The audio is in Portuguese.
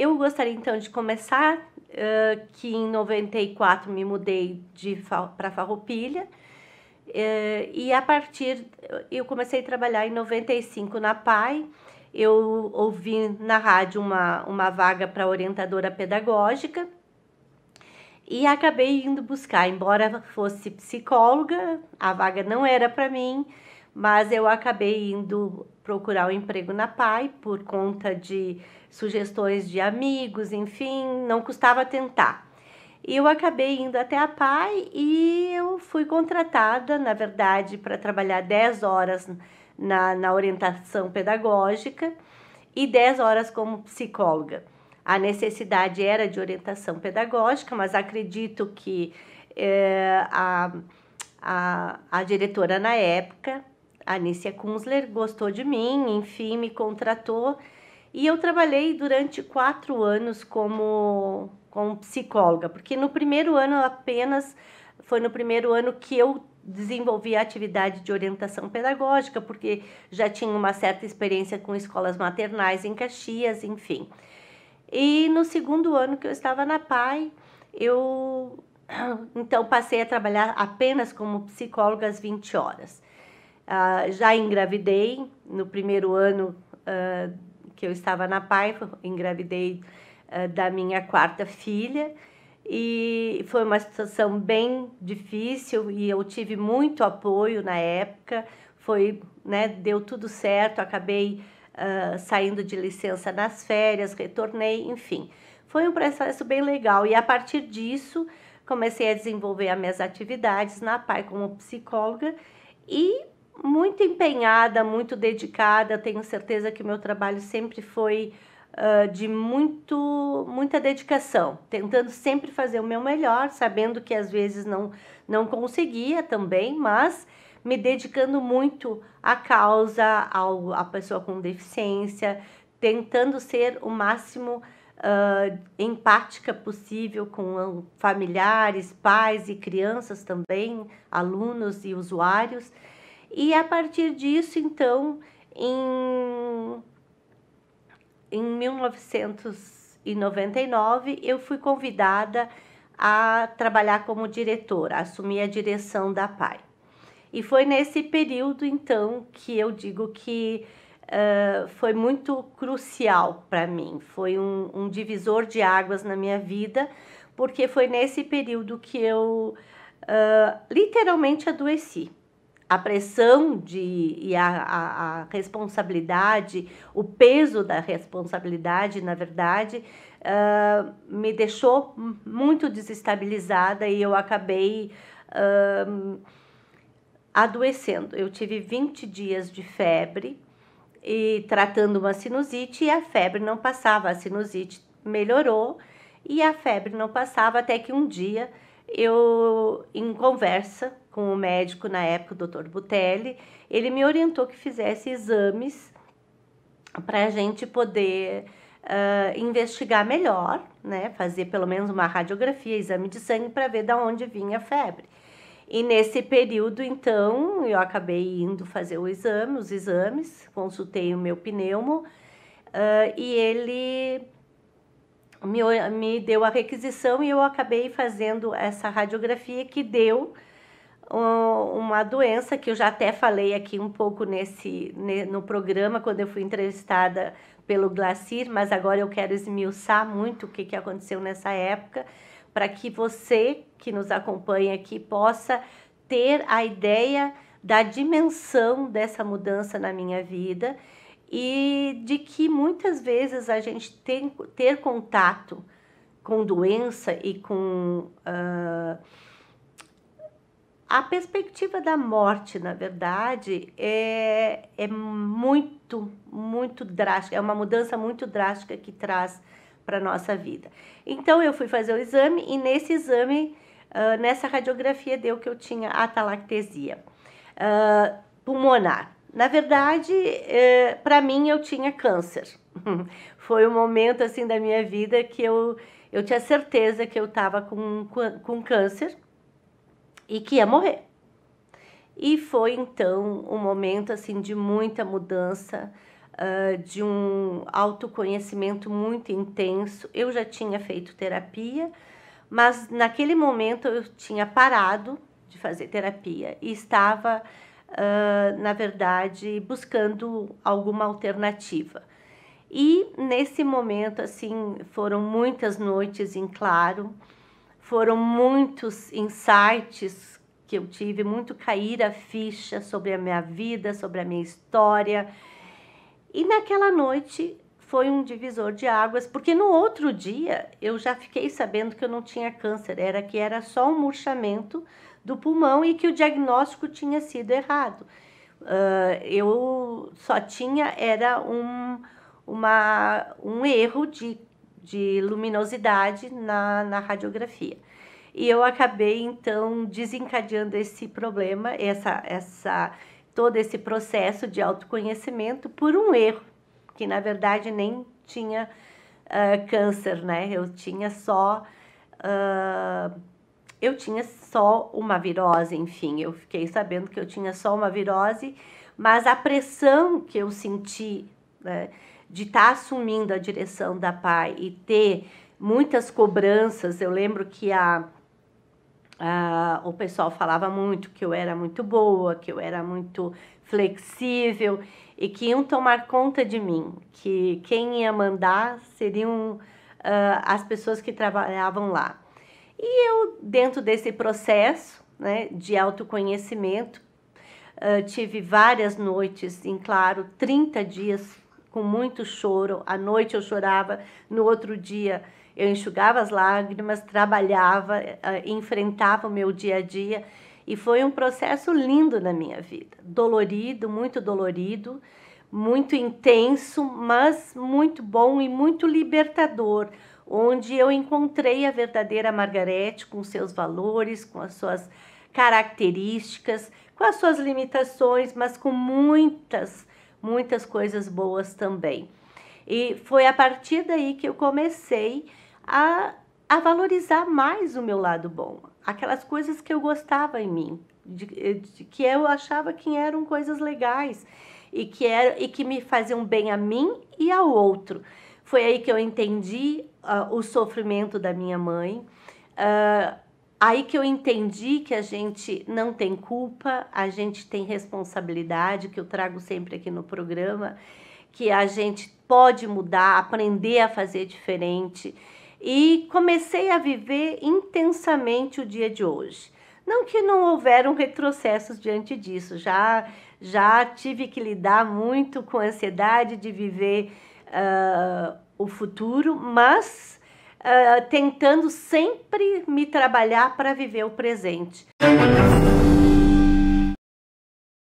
Eu gostaria então de começar uh, que em 94 me mudei de para Farroupilha uh, e a partir eu comecei a trabalhar em 95 na Pai. Eu ouvi na rádio uma, uma vaga para orientadora pedagógica e acabei indo buscar, embora fosse psicóloga, a vaga não era para mim mas eu acabei indo procurar um emprego na PAI por conta de sugestões de amigos, enfim, não custava tentar. E eu acabei indo até a PAI e eu fui contratada, na verdade, para trabalhar 10 horas na, na orientação pedagógica e 10 horas como psicóloga. A necessidade era de orientação pedagógica, mas acredito que é, a, a, a diretora na época a Anícia Kunzler gostou de mim, enfim, me contratou. E eu trabalhei durante quatro anos como, como psicóloga, porque no primeiro ano apenas, foi no primeiro ano que eu desenvolvi a atividade de orientação pedagógica, porque já tinha uma certa experiência com escolas maternais em Caxias, enfim. E no segundo ano que eu estava na PAI, eu então passei a trabalhar apenas como psicóloga às 20 horas. Ah, já engravidei no primeiro ano uh, que eu estava na Paiva, engravidei uh, da minha quarta filha e foi uma situação bem difícil e eu tive muito apoio na época. Foi, né, deu tudo certo, acabei saindo de licença nas férias, retornei, enfim. Foi um processo bem legal e a partir disso comecei a desenvolver as minhas atividades na PAI como psicóloga e muito empenhada, muito dedicada. Tenho certeza que o meu trabalho sempre foi uh, de muito, muita dedicação, tentando sempre fazer o meu melhor, sabendo que às vezes não, não conseguia também, mas me dedicando muito à causa, ao, à pessoa com deficiência, tentando ser o máximo uh, empática possível com familiares, pais e crianças também, alunos e usuários. E a partir disso, então, em, em 1999, eu fui convidada a trabalhar como diretora, a assumir a direção da PAI. E foi nesse período, então, que eu digo que uh, foi muito crucial para mim, foi um, um, divisor de águas na minha vida, porque foi nesse período que eu uh, literalmente adoeci a pressão de, e a, a, a, responsabilidade, o peso da responsabilidade, na verdade, uh, me deixou muito desestabilizada e eu acabei uh, adoecendo. Eu tive 20 dias de febre e tratando uma sinusite e a febre não passava, a sinusite melhorou e a febre não passava até que um dia eu, em conversa com o médico na época, o Dr. Butelli, ele me orientou que fizesse exames para a gente poder uh, investigar melhor, né? Fazer pelo menos uma radiografia, exame de sangue para ver da onde vinha a febre. E nesse período, então, eu acabei indo fazer o exame, os exames, consultei o meu pneumo uh, e ele me, me deu a requisição e eu acabei fazendo essa radiografia que deu uma doença que eu já até falei aqui um pouco nesse no programa quando eu fui entrevistada pelo Glacir, mas agora eu quero esmiuçar muito o que, que aconteceu nessa época para que você que nos acompanha aqui possa ter a ideia da dimensão dessa mudança na minha vida e de que muitas vezes a gente tem, ter contato com doença e com uh, a perspectiva da morte, na verdade, é, é muito, muito drástica, é uma mudança muito drástica que traz para a nossa vida. Então, eu fui fazer o exame e nesse exame, uh, nessa radiografia, deu que eu tinha atalactesia uh, pulmonar. Na verdade, é, para mim, eu tinha câncer. Foi um momento assim da minha vida que eu, eu tinha certeza que eu estava com, com câncer e que ia morrer. E foi então um momento assim de muita mudança, uh, de um autoconhecimento muito intenso. Eu já tinha feito terapia, mas naquele momento eu tinha parado de fazer terapia e estava na verdade, buscando alguma alternativa. E nesse momento, assim, foram muitas noites em claro, foram muitos insights que eu tive, muito cair a ficha sobre a minha vida, sobre a minha história. E naquela noite foi um divisor de águas, porque no outro dia eu já fiquei sabendo que eu não tinha câncer, era que era só um murchamento do pulmão e que o diagnóstico tinha sido errado. Uh, eu só tinha era um, uma, um erro de, de luminosidade na, na radiografia. E eu acabei então desencadeando esse problema, essa, essa, todo esse processo de autoconhecimento por um erro que na verdade nem tinha uh, câncer, né? Eu tinha só. Uh, eu tinha só uma virose, enfim, eu fiquei sabendo que eu tinha só uma virose, mas a pressão que eu senti né, de estar tá assumindo a direção da PAI e ter muitas cobranças, eu lembro que a ah, o pessoal falava muito que eu era muito boa, que eu era muito flexível e que iam tomar conta de mim, que quem ia mandar seriam ah, as pessoas que trabalhavam lá. E eu, dentro desse processo né, de autoconhecimento, ah, tive várias noites, em claro, 30 dias com muito choro. À noite eu chorava, no outro dia eu enxugava as lágrimas, trabalhava, eh, enfrentava o meu dia a dia e foi um processo lindo na minha vida, dolorido, muito dolorido, muito intenso, mas muito bom e muito libertador, onde eu encontrei a verdadeira Margarete com seus valores, com as suas características, com as suas limitações, mas com muitas, muitas coisas boas também. E foi a partir daí que eu comecei a, a valorizar mais o meu lado bom, aquelas coisas que eu gostava em mim, de, de, que eu achava que eram coisas legais e que, era, e que me faziam bem a mim e ao outro. Foi aí que eu entendi uh, o sofrimento da minha mãe. Uh, aí que eu entendi que a gente não tem culpa, a gente tem responsabilidade, que eu trago sempre aqui no programa que a gente pode mudar, aprender a fazer diferente. E comecei a viver intensamente o dia de hoje. Não que não houveram retrocessos diante disso, já, já tive que lidar muito com a ansiedade de viver uh, o futuro, mas uh, tentando sempre me trabalhar para viver o presente.